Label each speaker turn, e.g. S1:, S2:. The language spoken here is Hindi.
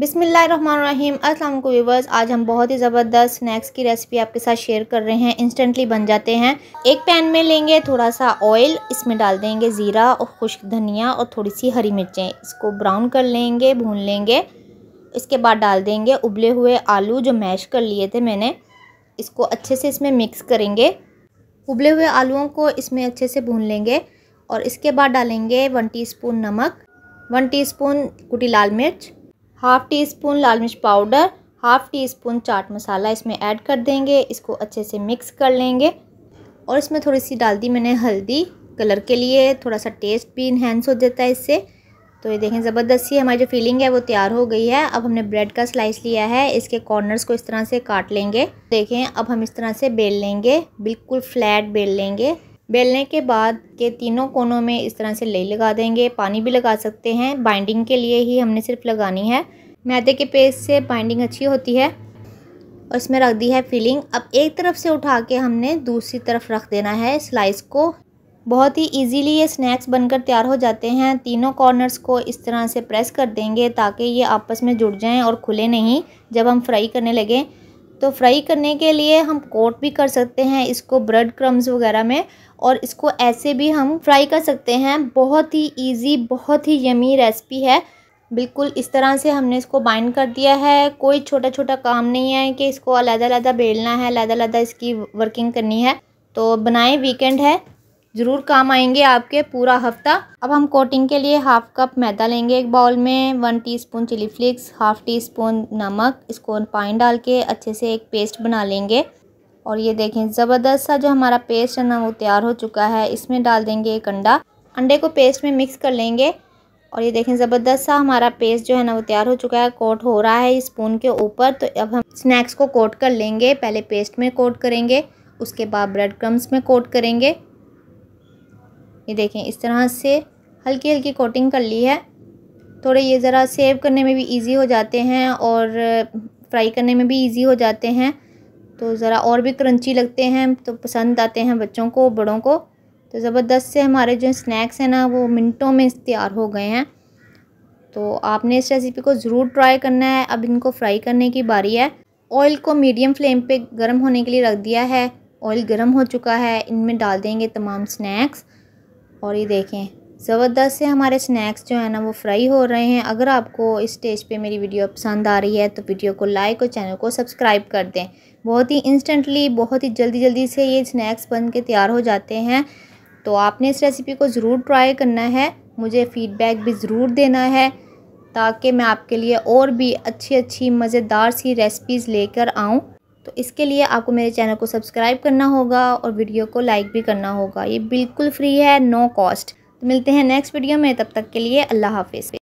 S1: बिसमीम अस्सलाम व्यूवर्स आज हम बहुत ही ज़बरदस्त स्नैक्स की रेसिपी आपके साथ शेयर कर रहे हैं इंस्टेंटली बन जाते हैं एक पैन में लेंगे थोड़ा सा ऑयल इसमें डाल देंगे ज़ीरा और खुश्क धनिया और थोड़ी सी हरी मिर्चें इसको ब्राउन कर लेंगे भून लेंगे इसके बाद डाल देंगे उबले हुए आलू जो मैश कर लिए थे मैंने इसको अच्छे से इसमें मिक्स करेंगे उबले हुए आलुओं को इसमें अच्छे से भून लेंगे और इसके बाद डालेंगे वन स्पून नमक वन स्पून कुटी लाल मिर्च हाफ़ टी स्पून लाल मिर्च powder half teaspoon chaat masala इसमें ऐड कर देंगे इसको अच्छे से मिक्स कर लेंगे और इसमें थोड़ी सी डाल दी मैंने हल्दी कलर के लिए थोड़ा सा टेस्ट भी इन्हेंस हो जाता है इससे तो ये देखें ज़बरदस्ती हमारी जो फीलिंग है वो तैयार हो गई है अब हमने ब्रेड का स्लाइस लिया है इसके कॉर्नर्स को इस तरह से काट लेंगे देखें अब हम इस तरह से बेल लेंगे बिल्कुल फ्लैट बेल लेंगे बेलने के बाद के तीनों कोनों में इस तरह से ले लगा देंगे पानी भी लगा सकते हैं बाइंडिंग के लिए ही हमने सिर्फ लगानी है मैदे के पेस्ट से बाइंडिंग अच्छी होती है और इसमें रख दी है फिलिंग अब एक तरफ से उठा के हमने दूसरी तरफ रख देना है स्लाइस को बहुत ही इजीली ये स्नैक्स बनकर तैयार हो जाते हैं तीनों कॉर्नर्स को इस तरह से प्रेस कर देंगे ताकि ये आपस में जुड़ जाएं और खुले नहीं जब हम फ्राई करने लगें तो फ्राई करने के लिए हम कोट भी कर सकते हैं इसको ब्रेड क्रम्स वगैरह में और इसको ऐसे भी हम फ्राई कर सकते हैं बहुत ही इजी बहुत ही यमी रेसिपी है बिल्कुल इस तरह से हमने इसको बाइंड कर दिया है कोई छोटा छोटा काम नहीं है कि इसको अलहदा अलहदा बेलना है अलहदा अलहदा इसकी वर्किंग करनी है तो बनाएं वीकेंड है ज़रूर काम आएंगे आपके पूरा हफ्ता अब हम कोटिंग के लिए हाफ कप मैदा लेंगे एक बाउल में one teaspoon chilli flakes half teaspoon नमक इसको पानी डाल के अच्छे से एक पेस्ट बना लेंगे और ये देखें ज़बरदस्त सा जो हमारा पेस्ट है ना वो तैयार हो चुका है इसमें डाल देंगे एक अंडा अंडे को पेस्ट में मिक्स कर लेंगे और ये देखें ज़बरदस्त सा हमारा पेस्ट जो है ना वो तैयार हो चुका है कोट हो रहा है स्पून के ऊपर तो अब हम स्नैक्स को कोट कर लेंगे पहले पेस्ट में कोट करेंगे उसके बाद ब्रेड क्रम्स में कोट करेंगे ये देखें इस तरह से हल्की हल्की कोटिंग कर ली है थोड़े ये ज़रा सेव करने में भी इजी हो जाते हैं और फ्राई करने में भी इजी हो जाते हैं तो ज़रा और भी क्रंची लगते हैं तो पसंद आते हैं बच्चों को बड़ों को तो ज़बरदस्त से हमारे जो स्नैक्स हैं ना वो मिनटों में तैयार हो गए हैं तो आपने इस रेसिपी को ज़रूर ट्राई करना है अब इनको फ्राई करने की बारी है ऑयल को मीडियम फ्लेम पे गर्म होने के लिए रख दिया है ऑयल गर्म हो चुका है इनमें डाल देंगे तमाम स्नैक्स और ये देखें ज़बरदस्त से हमारे स्नैक्स जो है ना वो फ्राई हो रहे हैं अगर आपको इस स्टेज पे मेरी वीडियो पसंद आ रही है तो वीडियो को लाइक और चैनल को सब्सक्राइब कर दें बहुत ही इंस्टेंटली बहुत ही जल्दी जल्दी से ये स्नैक्स बन के तैयार हो जाते हैं तो आपने इस रेसिपी को ज़रूर ट्राई करना है मुझे फ़ीडबैक भी ज़रूर देना है ताकि मैं आपके लिए और भी अच्छी अच्छी मज़ेदार सी रेसिपीज़ लेकर आऊँ तो इसके लिए आपको मेरे चैनल को सब्सक्राइब करना होगा और वीडियो को लाइक भी करना होगा ये बिल्कुल फ्री है नो कॉस्ट तो मिलते हैं नेक्स्ट वीडियो में तब तक के लिए अल्लाह हाफिज़